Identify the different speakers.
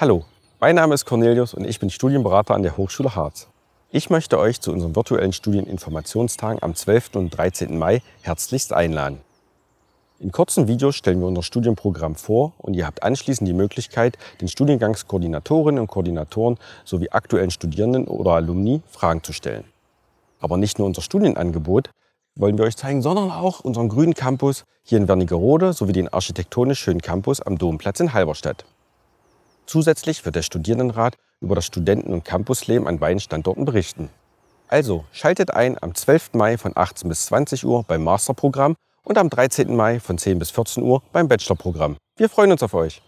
Speaker 1: Hallo, mein Name ist Cornelius und ich bin Studienberater an der Hochschule Harz. Ich möchte euch zu unseren virtuellen Studieninformationstagen am 12. und 13. Mai herzlichst einladen. In kurzen Videos stellen wir unser Studienprogramm vor und ihr habt anschließend die Möglichkeit, den Studiengangskoordinatorinnen und Koordinatoren sowie aktuellen Studierenden oder Alumni Fragen zu stellen. Aber nicht nur unser Studienangebot wollen wir euch zeigen, sondern auch unseren grünen Campus hier in Wernigerode sowie den architektonisch schönen Campus am Domplatz in Halberstadt. Zusätzlich wird der Studierendenrat über das Studenten- und Campusleben an beiden Standorten berichten. Also schaltet ein am 12. Mai von 18 bis 20 Uhr beim Masterprogramm und am 13. Mai von 10 bis 14 Uhr beim Bachelorprogramm. Wir freuen uns auf euch.